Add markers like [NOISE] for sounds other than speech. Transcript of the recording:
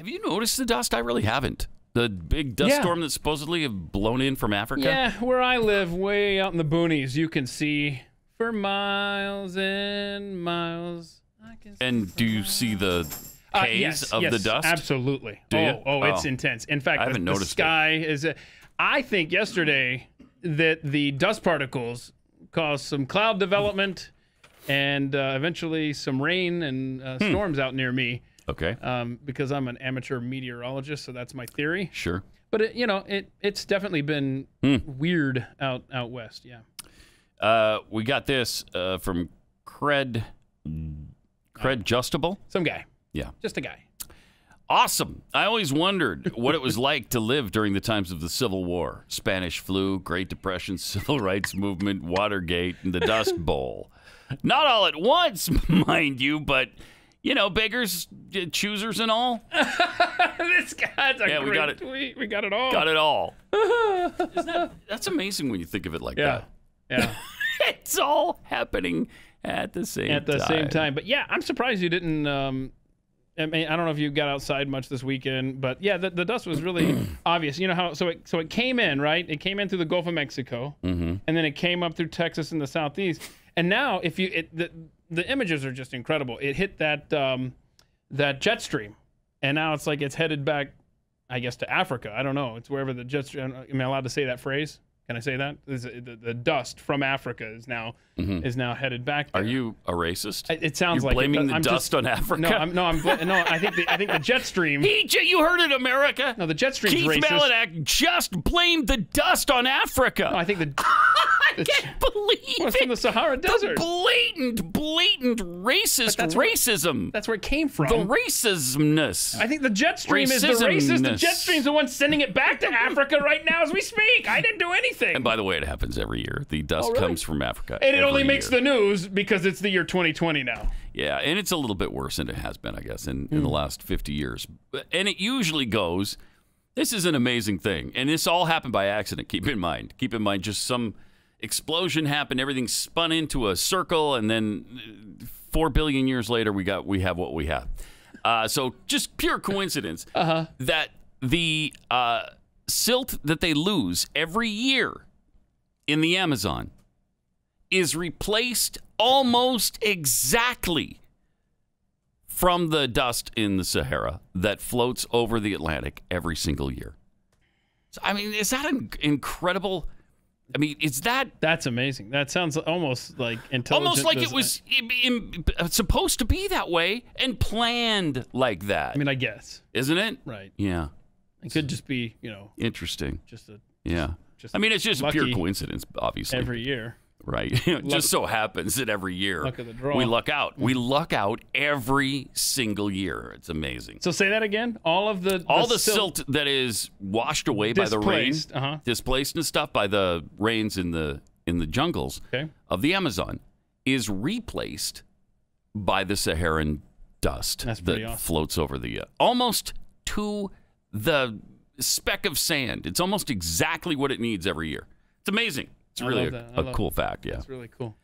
Have you noticed the dust? I really haven't. The big dust yeah. storm that supposedly have blown in from Africa. Yeah, where I live, way out in the boonies, you can see for miles and miles. and do you see the uh, haze uh, yes, of yes, the dust? Absolutely. Do oh, you? oh, it's oh. intense. In fact, I haven't the, noticed the sky it. is. A, I think yesterday that the dust particles caused some cloud development and uh, eventually some rain and uh, hmm. storms hmm. out near me. Okay. Um, because I'm an amateur meteorologist, so that's my theory. Sure. But it, you know, it it's definitely been hmm. weird out out west. Yeah. Uh, we got this uh, from Cred Cred uh, Justable. Some guy. Yeah. Just a guy. Awesome. I always wondered what it was like to live during the times of the Civil War, Spanish flu, Great Depression, [LAUGHS] Civil Rights Movement, Watergate, and the Dust Bowl. Not all at once, [LAUGHS] mind you, but you know, beggars, uh, choosers, and all. [LAUGHS] this guy's a yeah, we got it. Tweet. We got it all. Got it all. [LAUGHS] that, that's amazing when you think of it like yeah. that. Yeah. [LAUGHS] it's all happening at the same at the time. same time. But yeah, I'm surprised you didn't. Um, I mean, I don't know if you got outside much this weekend, but yeah, the, the dust was really [CLEARS THROAT] obvious. You know how so it so it came in right. It came in through the Gulf of Mexico, mm-hmm. and then it came up through Texas and the southeast. And now, if you it, the, the images are just incredible. It hit that um, that jet stream, and now it's like it's headed back, I guess, to Africa. I don't know. It's wherever the jet stream. Am I allowed to say that phrase? Can I say that? The, the, dust from Africa is now mm-hmm. is now headed back. There. Are you a racist? I, it sounds You're like blaming it, the I'm dust just, on Africa. No, I'm, no, I'm bl- no. I think the, I think the jet stream. [LAUGHS] He, you heard it, America. No, the jet stream. Keith racist. Malinak just blamed the dust on Africa. No, I think the. [LAUGHS] I can't believe well, it's it. from the Sahara Desert. The blatant, blatant racist that's racism. Where, that's where it came from. The racismness. I think the jet stream Racism-ness. is the racist. The jet is the one sending it back to Africa right now as we speak. I didn't do anything. And by the way, it happens every year. The dust oh, really? comes from Africa. And it only makes the news because it's the year 2020 now. Yeah, and it's a little bit worse than it has been, I guess, in, mm. in the hmm. last 50 years. And it usually goes this is an amazing thing. And this all happened by accident. Keep in mind. Keep in mind just some explosion happened, everything spun into a circle, and then uh, four billion years later, we got we have what we have. Uh, so just pure coincidence [LAUGHS] uh -huh. that the uh, silt that they lose every year in the Amazon is replaced almost exactly from the dust in the Sahara that floats over the Atlantic every single year. So, I mean, is that an incredible? I mean, is that that's amazing? That sounds almost like Almost like it was it, uh, supposed to be that way and planned like that. I mean, I guess, isn't it? Right. Yeah. It could just be, you know, interesting. Just a yeah. Just I mean, it's just a pure coincidence, obviously. Every year right? [LAUGHS] just so happens that every year we luck out. We luck out every single year. It's amazing. So say that again. All of the, all the silt, silt, that is washed away by the rain, uh -huh. displaced and stuff by the rains in the in the jungles okay. of the Amazon, is replaced by the Saharan dust that awesome. floats over the uh, almost to the speck of sand. It's almost exactly what it needs every year. It's amazing. It's really a, a, cool fact. Yeah. It's really cool.